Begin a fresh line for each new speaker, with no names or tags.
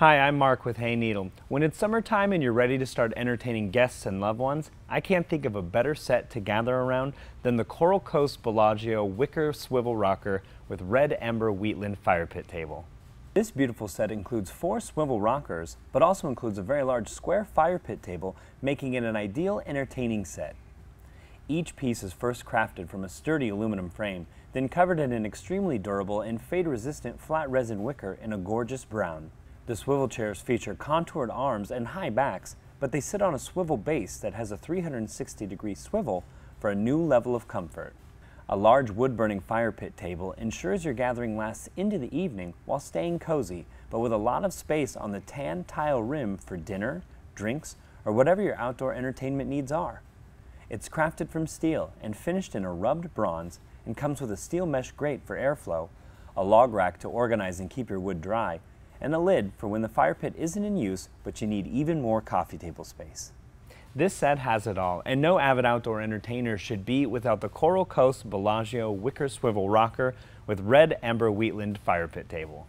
Hi, I'm Mark with Hay Needle. When it's summertime and you're ready to start entertaining guests and loved ones, I can't think of a better set to gather around than the Coral Coast Bellagio Wicker Swivel Rocker with Red Ember Wheatland Fire Pit Table. This beautiful set includes four swivel rockers, but also includes a very large square fire pit table, making it an ideal entertaining set. Each piece is first crafted from a sturdy aluminum frame, then covered in an extremely durable and fade-resistant flat resin wicker in a gorgeous brown. The swivel chairs feature contoured arms and high backs, but they sit on a swivel base that has a 360 degree swivel for a new level of comfort. A large wood burning fire pit table ensures your gathering lasts into the evening while staying cozy, but with a lot of space on the tan tile rim for dinner, drinks, or whatever your outdoor entertainment needs are. It's crafted from steel and finished in a rubbed bronze and comes with a steel mesh grate for airflow, a log rack to organize and keep your wood dry, and a lid for when the fire pit isn't in use but you need even more coffee table space. This set has it all, and no avid outdoor entertainer should be without the Coral Coast Bellagio Wicker Swivel Rocker with red amber Wheatland fire pit table.